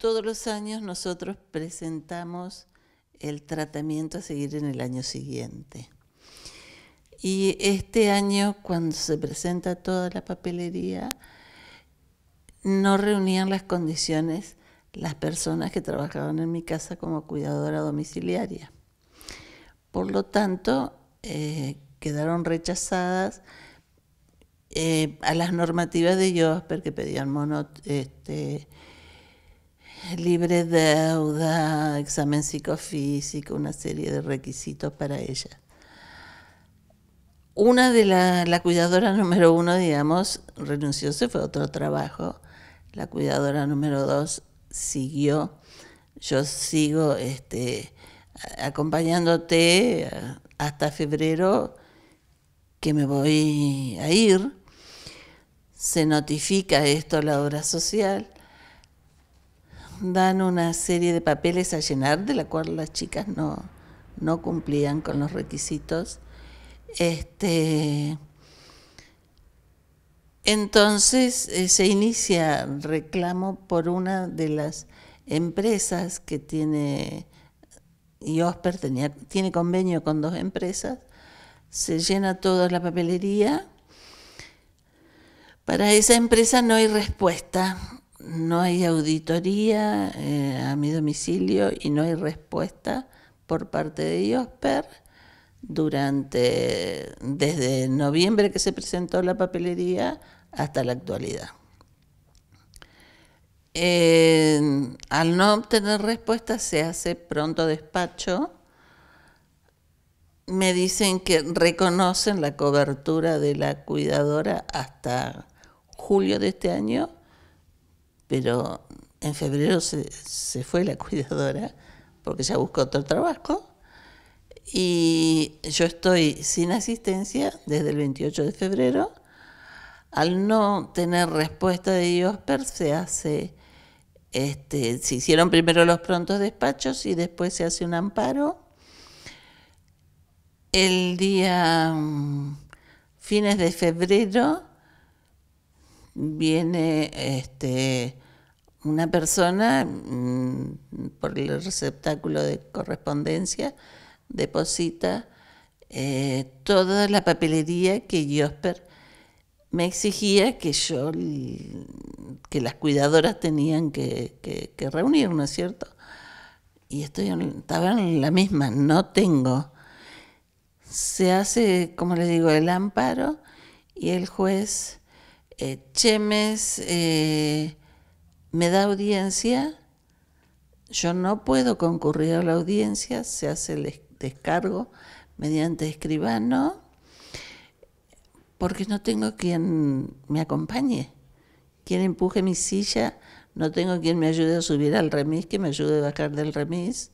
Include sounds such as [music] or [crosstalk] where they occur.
Todos los años nosotros presentamos el tratamiento a seguir en el año siguiente. Y este año, cuando se presenta toda la papelería, no reunían las condiciones las personas que trabajaban en mi casa como cuidadora domiciliaria. Por lo tanto, eh, quedaron rechazadas eh, a las normativas de Josper que pedían mono, este, libre deuda, examen psicofísico, una serie de requisitos para ella. Una de la, cuidadora [laughs] número uno, digamos, renunció, se fue a otro trabajo. La cuidadora número dos siguió. Yo sigo este, acompañándote hasta febrero que me voy a ir. Se notifica esto a la obra social dan una serie de papeles a llenar, de la cual las chicas no, cumplían con los requisitos. Este, entonces eh, se inicia reclamo por una de las empresas que tiene, y Osper tiene convenio con dos empresas, se llena toda la papelería. Para esa empresa no hay respuesta no hay auditoría eh, a mi domicilio y no hay respuesta por parte de IOSPER durante desde noviembre que se presentó la papelería hasta la actualidad. Eh, al no obtener respuesta se hace pronto despacho. Me dicen que reconocen la cobertura de la cuidadora hasta julio de este año pero en febrero se, fue la [laughs] cuidadora porque ya buscó otro trabajo y yo estoy sin asistencia desde el 28 de febrero. Al no tener respuesta de Diosper, se hace, este, se hicieron primero los prontos despachos y después se hace un amparo. El día mm, fines de febrero viene este, una persona mm, por el receptáculo de correspondencia, deposita eh, toda la papelería que Josper me exigía que yo, que las cuidadoras tenían que, reunir, ¿no es cierto? Y estoy estaba en la misma, no tengo. Se hace, como les digo, el amparo y el juez eh, Chemes eh, me da audiencia, yo no puedo concurrir a la audiencia, se hace el descargo mediante escribano, porque no tengo quien me acompañe, quien empuje mi silla, no tengo quien me ayude a subir al remis, que me ayude a bajar del remis,